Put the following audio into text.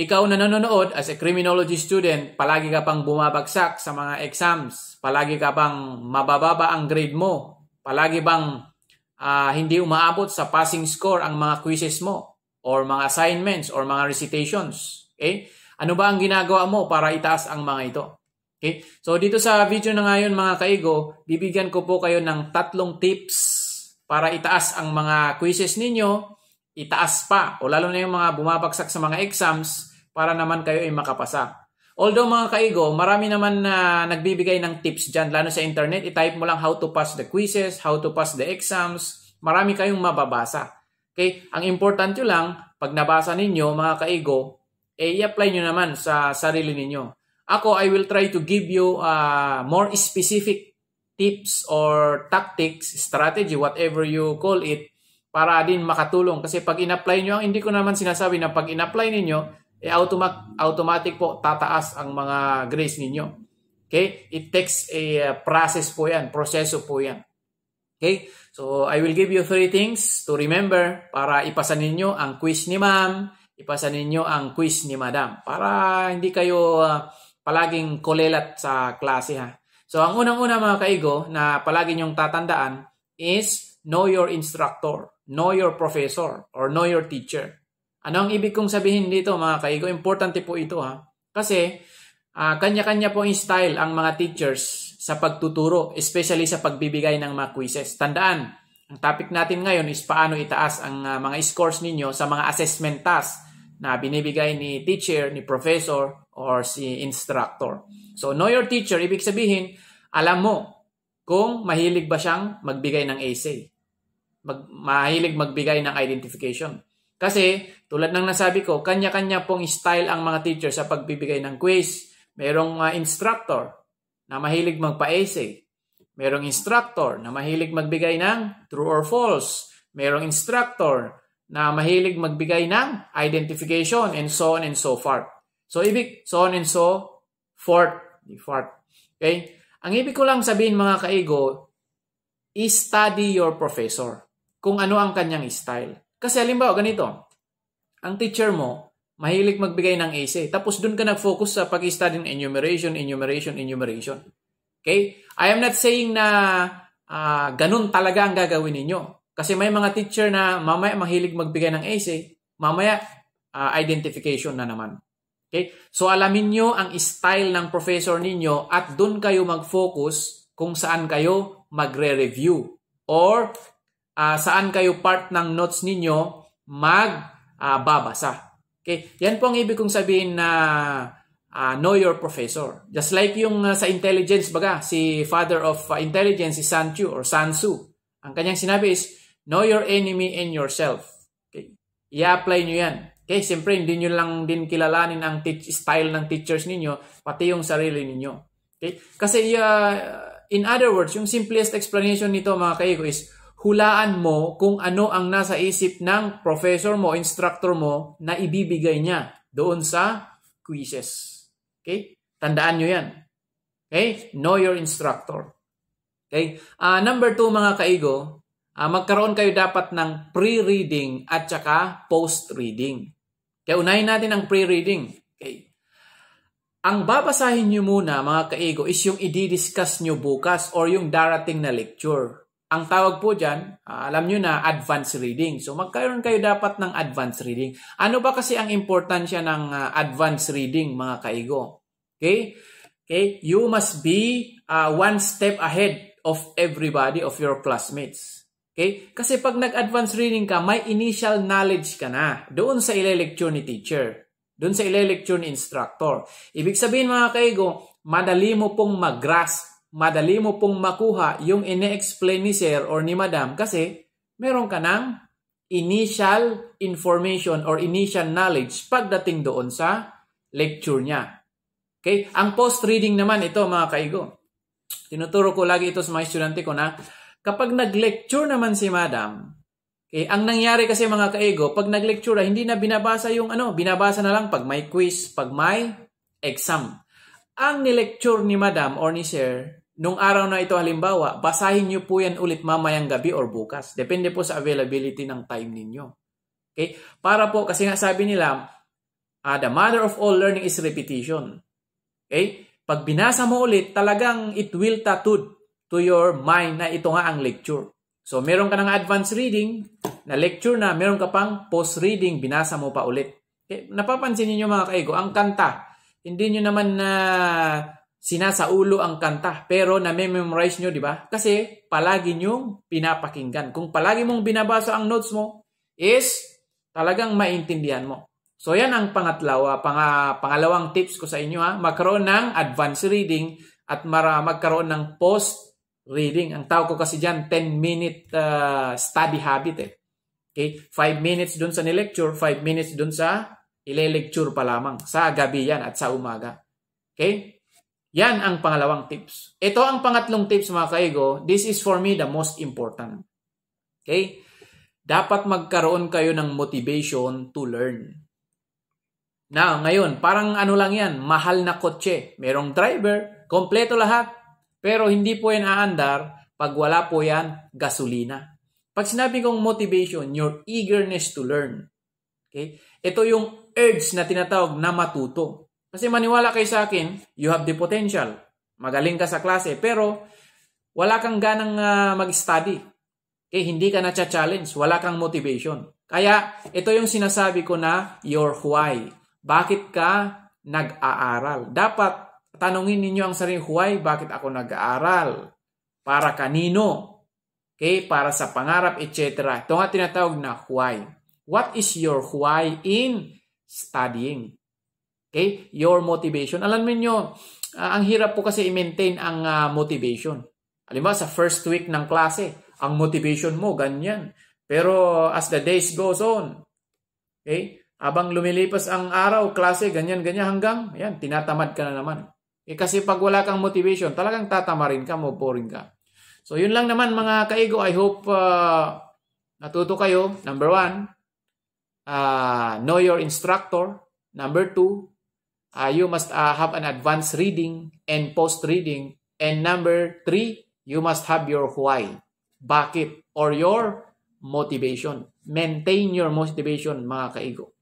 Ikaw na nanonood as a criminology student, palagi ka pang bumabagsak sa mga exams, palagi ka pang mabababa ang grade mo, palagi bang uh, hindi umaabot sa passing score ang mga quizzes mo or mga assignments or mga recitations. Okay? Ano ba ang ginagawa mo para itaas ang mga ito? Okay? So dito sa video na ngayon mga kaigo, bibigyan ko po kayo ng tatlong tips para itaas ang mga quizzes ninyo, itaas pa o lalo na yung mga bumabagsak sa mga exams, para naman kayo ay makapasa. Although mga kaigo, marami naman na uh, nagbibigay ng tips dyan, lalo sa internet. I-type mo lang how to pass the quizzes, how to pass the exams. Marami kayong mababasa. Okay? Ang important nyo lang, pag nabasa ninyo mga kaigo, eh, i-apply nyo naman sa sarili ninyo. Ako, I will try to give you uh, more specific tips or tactics, strategy, whatever you call it, para din makatulong. Kasi pag in-apply nyo, hindi ko naman sinasabi na pag in-apply ninyo, eh automatic automatic po tataas ang mga grades ninyo. Okay? It takes a uh, process po 'yan, proseso po 'yan. Okay? So I will give you three things to remember para ipasa ninyo ang quiz ni ma'am, ipasa ninyo ang quiz ni madam para hindi kayo uh, palaging kolelat sa klase ha. So ang unang-una mga kaigo na palagi nyong tatandaan is know your instructor, know your professor, or know your teacher. Ano ang ibig kong sabihin dito mga kaigo? Importante po ito ha. Kasi uh, kanya-kanya po yung style ang mga teachers sa pagtuturo, especially sa pagbibigay ng mga quizzes. Tandaan, ang topic natin ngayon is paano itaas ang uh, mga scores ninyo sa mga assessment tasks na binibigay ni teacher, ni professor, or si instructor. So, know your teacher, ibig sabihin, alam mo kung mahilig ba siyang magbigay ng essay. Mag, mahilig magbigay ng identification kasi tulad ng nasabi ko, kanya-kanya pong style ang mga teacher sa pagbibigay ng quiz. Merong uh, instructor na mahilig magpa-essay. Merong instructor na mahilig magbigay ng true or false. Merong instructor na mahilig magbigay ng identification and so on and so forth. So ibig so on and so forth, forth. Okay? Ang ibig ko lang sabihin mga kaigo, is study your professor. Kung ano ang kanyang style. Kasi halimbawa, ganito. Ang teacher mo, mahilig magbigay ng essay. Tapos doon ka nag-focus sa pag-study ng enumeration, enumeration, enumeration. Okay? I am not saying na uh, ganun talaga ang gagawin ninyo. Kasi may mga teacher na mamaya mahilig magbigay ng essay, mamaya uh, identification na naman. Okay? So alamin nyo ang style ng professor ninyo at doon kayo mag-focus kung saan kayo magre-review or uh, saan kayo part ng notes ninyo magbabasa. Ah, uh, okay? Yan po ang ibig kong sabihin na uh, know your professor. Just like yung uh, sa intelligence baga, si father of uh, intelligence si Sun Tzu or Sun Tzu. Ang kanyang sinabi is, know your enemy and yourself. Okay? I-apply nyo yan. Okay, siyempre hindi nyo lang din kilalanin ang teach, style ng teachers ninyo, pati yung sarili ninyo. Okay? Kasi uh, in other words, yung simplest explanation nito mga kayo is, hulaan mo kung ano ang nasa isip ng professor mo, instructor mo na ibibigay niya doon sa quizzes. Okay? Tandaan nyo yan. Okay? Know your instructor. Okay? Uh, number two, mga kaigo, uh, magkaroon kayo dapat ng pre-reading at saka post-reading. Kaya unahin natin ang pre-reading. Okay? Ang babasahin nyo muna, mga kaigo, is yung i-discuss nyo bukas or yung darating na lecture. Ang tawag po dyan, uh, alam nyo na, advanced reading. So magkaroon kayo dapat ng advanced reading. Ano ba kasi ang importansya ng uh, advanced reading, mga kaigo? Okay? Okay? You must be uh, one step ahead of everybody, of your classmates. Okay? Kasi pag nag-advanced reading ka, may initial knowledge ka na doon sa ile-lecture ni teacher. Doon sa ile-lecture ni instructor. Ibig sabihin mga kaigo, madali mo pong mag-grasp madali mo pong makuha yung ine-explain ni sir or ni madam kasi meron ka ng initial information or initial knowledge pagdating doon sa lecture niya. Okay? Ang post-reading naman ito mga kaigo. Tinuturo ko lagi ito sa mga estudyante ko na kapag nag-lecture naman si madam, Okay, ang nangyari kasi mga kaigo, pag nag-lecture, hindi na binabasa yung ano, binabasa na lang pag may quiz, pag may exam. Ang ni-lecture ni madam or ni sir, nung araw na ito halimbawa, basahin niyo po yan ulit mamayang gabi or bukas. Depende po sa availability ng time ninyo. Okay? Para po, kasi nga sabi nila, uh, the mother of all learning is repetition. Okay? Pag binasa mo ulit, talagang it will tattooed to your mind na ito nga ang lecture. So, meron ka ng advanced reading, na lecture na, meron ka pang post-reading, binasa mo pa ulit. Okay? Napapansin niyo mga kaigo, ang kanta, hindi niyo naman na uh, sinasaulo ang kanta pero na-memorize nyo, di ba? Kasi palagi nyong pinapakinggan. Kung palagi mong binabasa ang notes mo, is talagang maintindihan mo. So yan ang pangatlawa, ah, pang, pangalawang tips ko sa inyo ha, ah. magkaroon ng advanced reading at mara, magkaroon ng post reading. Ang tawag ko kasi dyan, 10 minute uh, ah, study habit eh. Okay? 5 minutes dun sa nilecture, 5 minutes dun sa ile-lecture pa lamang. Sa gabi yan at sa umaga. Okay? Yan ang pangalawang tips. Ito ang pangatlong tips mga kaigo. This is for me the most important. Okay? Dapat magkaroon kayo ng motivation to learn. Now, ngayon, parang ano lang yan, mahal na kotse. Merong driver, kompleto lahat. Pero hindi po yan aandar pag wala po yan gasolina. Pag sinabi kong motivation, your eagerness to learn. Okay? Ito yung urge na tinatawag na matuto. Kasi maniwala kayo sa akin, you have the potential. Magaling ka sa klase, pero wala kang ganang uh, mag-study. Okay, hindi ka na challenge wala kang motivation. Kaya ito yung sinasabi ko na your why. Bakit ka nag-aaral? Dapat tanungin ninyo ang sarili, why? Bakit ako nag-aaral? Para kanino? Okay, para sa pangarap, etc. Ito nga tinatawag na why. What is your why in studying? Okay? Your motivation. Alam niyo, uh, ah, ang hirap po kasi i-maintain ang uh, motivation. Alam mo, sa first week ng klase, ang motivation mo, ganyan. Pero as the days goes on, okay? Abang lumilipas ang araw, klase, ganyan, ganyan, hanggang, ayan, tinatamad ka na naman. Eh kasi pag wala kang motivation, talagang tatama rin ka, maboring ka. So yun lang naman mga kaigo, I hope uh, natuto kayo. Number one, uh, know your instructor. Number two, uh, you must uh, have an advanced reading and post reading. And number three, you must have your why, bakit, or your motivation. Maintain your motivation, mga kaigo.